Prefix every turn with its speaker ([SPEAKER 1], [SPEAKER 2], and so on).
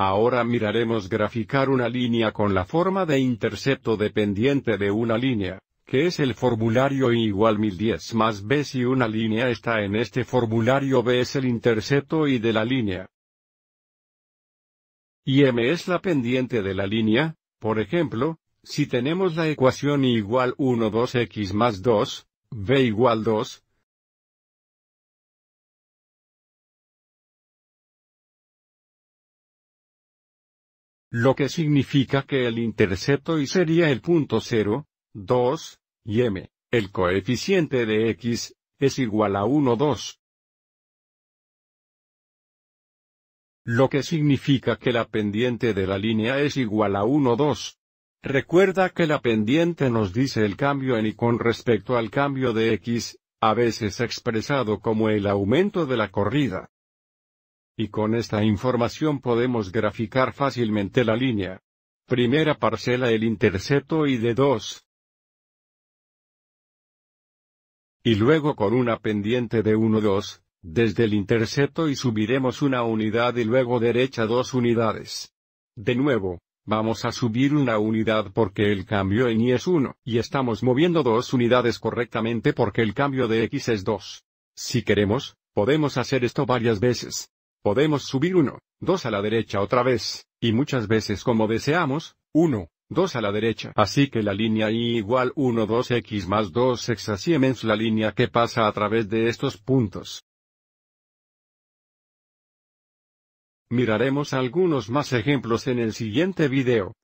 [SPEAKER 1] Ahora miraremos graficar una línea con la forma de intercepto dependiente de una línea, que es el formulario I igual 1010 más B si una línea está en este formulario B es el intercepto Y de la línea. Y M es la pendiente de la línea, por ejemplo, si tenemos la ecuación Y igual 1 2x más 2, B igual 2, lo que significa que el intercepto y sería el punto 0, 2, y m, el coeficiente de x, es igual a 1, 2. Lo que significa que la pendiente de la línea es igual a 1, 2. Recuerda que la pendiente nos dice el cambio en y con respecto al cambio de x, a veces expresado como el aumento de la corrida. Y con esta información podemos graficar fácilmente la línea. Primera parcela el intercepto y de 2. Y luego con una pendiente de 1-2, desde el intercepto y subiremos una unidad y luego derecha dos unidades. De nuevo, vamos a subir una unidad porque el cambio en Y es 1, y estamos moviendo dos unidades correctamente porque el cambio de X es 2. Si queremos, podemos hacer esto varias veces. Podemos subir 1, 2 a la derecha otra vez, y muchas veces como deseamos, 1, 2 a la derecha. Así que la línea y igual 1 2x más 2 x así la línea que pasa a través de estos puntos. Miraremos algunos más ejemplos en el siguiente video.